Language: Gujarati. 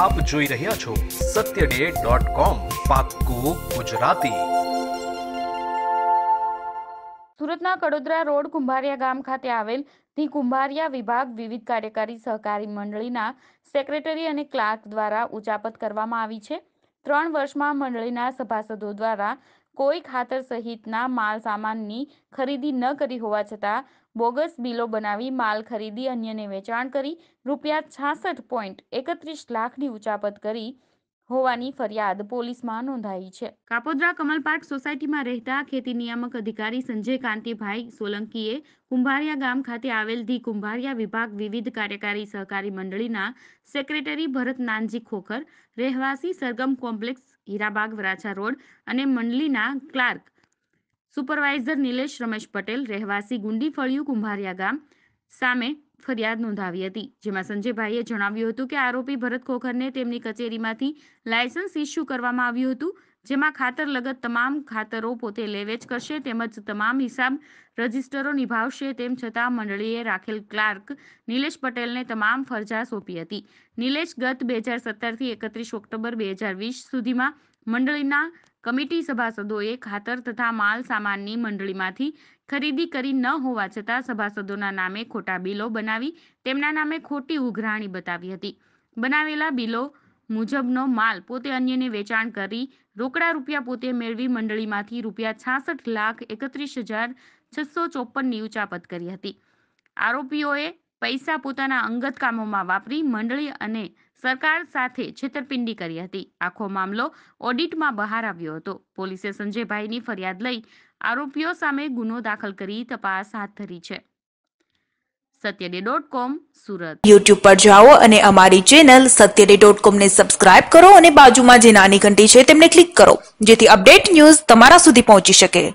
આપ જોઈ રહ્યા છો સત્ય ડોટ કોમ પાક્કું ગુજરાતી સુરતના કડોદરા રોડ કુંભારિયા ગામ ખાતે આવેલ ધી કુંભારિયા વિભાગ વિવિધ કાર્યકારી સહકારી મંડળીના સેક્રેટરી અને ક્લાર્ક દ્વારા ઉચાપત કરવામાં આવી છે ત્રણ વર્ષમાં મંડળીના સભાસદો દ્વારા કોઈ ખાતર સહિતના માલ સામાનની ખરીદી ન કરી હોવા છતાં બોગસ બિલો બનાવી માલ ખરીદી અન્યને વેચાણ કરી રૂપિયા છાસઠ પોઈન્ટ એકત્રીસ લાખની ઉચાપત કરી હોવાની ફરિયાદ પોલીસમાં નોંધાઈ છે કાપોદ્રા પાર્ક સોસાયટીમાં રહેતા ખેતી નિયામક અધિકારી સંજય કાંતિભાઈ સોલંકીએ કુંભારિયા ગામ ખાતે આવેલ ધી કુંભારિયા વિભાગ વિવિધ કાર્યકારી સહકારી મંડળીના સેક્રેટરી ભરત નાનજી ખોખર રહેવાસી સરગમ કોમ્પ્લેક્સ હીરાબાગ વરાછા રોડ અને મંડળીના ક્લાર્ક સુપરવાઇઝર નિલેશ રમેશ પટેલ રહેવાસી ગુંડી ફળિયું કુંભારિયા ગામ સામે ફરિયાદ નોંધાવી હતી જેમાં સંજયભાઈએ જણાવ્યું હતું કે આરોપી ભરત ખોખરને તેમની કચેરીમાંથી લાયસન્સ ઇસ્યુ કરવામાં આવ્યું હતું જેમાં ખાતર લગત તમામ ખાતરો પોતે લેવેચ કરશે તેમજ તમામ હિસાબ રજિસ્ટરો નિભાવશે તેમ છતાં મંડળીએ રાખેલ ક્લાર્ક નિલેશ પટેલને તમામ ફરજા સોંપી હતી નિલેશ ગત બે હજાર સત્તરથી એકત્રીસ ઓક્ટોબર બે હજાર વીસ સુધીમાં મંડળીના કમિટી સભાસદોએ ખાતર તથા માલ સામાનની મંડળીમાંથી ખરીદી કરી ન હોવા છતાં સભાસદોના નામે ખોટા બિલો બનાવી તેમના નામે ખોટી ઉઘરાણી બતાવી હતી બનાવેલા બિલો મુજબનો માલ પોતે અન્યને વેચાણ કરી રોકડા રૂપિયા પોતે મેળવી મંડળીમાંથી રૂપિયા છાસઠ લાખ એકત્રીસ હજાર છસો ચોપ્પનની ઉચાપત કરી હતી આરોપીઓએ પૈસા પોતાના અંગત કામોમાં વાપરી મંડળી અને સરકાર સાથે છેતરપિંડી કરી હતી આખો મામલો ઓડિટમાં બહાર આવ્યો હતો પોલીસે સંજયભાઈની ફરિયાદ લઈ આરોપીઓ સામે ગુનો દાખલ કરી તપાસ હાથ ધરી છે સત્યડે ડોટ કોમ સુરત યુટ્યુબ પર જાઓ અને અમારી ચેનલ સત્યડે ડોટ કોમને સબસ્ક્રાઇબ કરો અને બાજુમાં જે નાની ઘંટી છે તેમને ક્લિક કરો જેથી અપડેટ ન્યૂઝ તમારા સુધી પહોંચી શકે